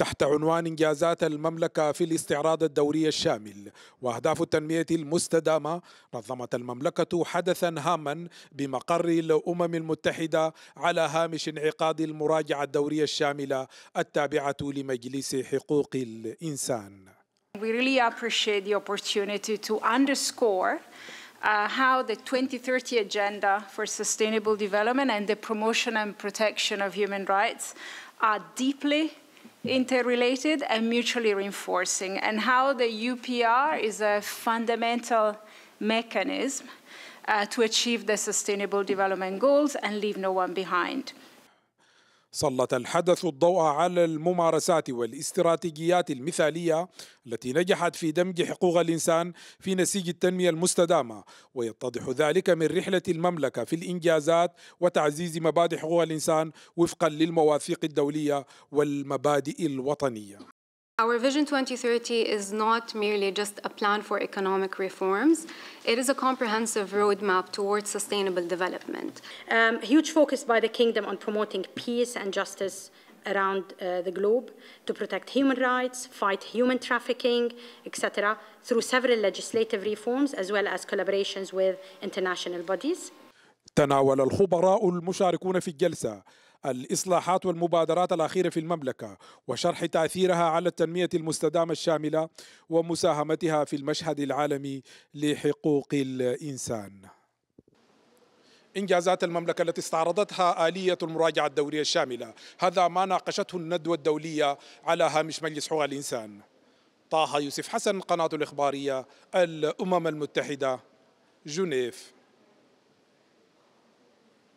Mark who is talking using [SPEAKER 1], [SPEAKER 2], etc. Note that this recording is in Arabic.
[SPEAKER 1] تحت عنوان إنجازات المملكة في الاستعراض الدوري الشامل وأهداف التنمية المستدامة نظمت المملكة حدثا هاما بمقر الأمم المتحدة على هامش انعقاد المراجعة الدورية الشاملة التابعة لمجلس حقوق الإنسان
[SPEAKER 2] We really appreciate the opportunity to underscore Uh, how the 2030 Agenda for Sustainable Development and the promotion and protection of human rights are deeply interrelated and mutually reinforcing, and how the UPR is a fundamental mechanism uh, to achieve the sustainable development goals and leave no one behind.
[SPEAKER 1] سلط الحدث الضوء على الممارسات والاستراتيجيات المثالية التي نجحت في دمج حقوق الإنسان في نسيج التنمية المستدامة ويتضح ذلك من رحلة المملكة في الإنجازات وتعزيز مبادئ حقوق الإنسان وفقا للمواثيق الدولية والمبادئ الوطنية
[SPEAKER 3] Our Vision 2030 is not merely just a plan for economic reforms. It is a comprehensive roadmap towards sustainable development. Um, huge focus by the kingdom on promoting peace and justice around uh, the globe to protect human rights, fight human trafficking, etc., through several legislative reforms as well as collaborations with international bodies.
[SPEAKER 1] تناول الخبراء المشاركون في الجلسه الإصلاحات والمبادرات الأخيرة في المملكة وشرح تأثيرها على التنمية المستدامة الشاملة ومساهمتها في المشهد العالمي لحقوق الإنسان إنجازات المملكة التي استعرضتها آلية المراجعة الدورية الشاملة هذا ما ناقشته الندوة الدولية على هامش مجلس حقوق الإنسان طه يوسف حسن قناة الإخبارية الأمم المتحدة جنيف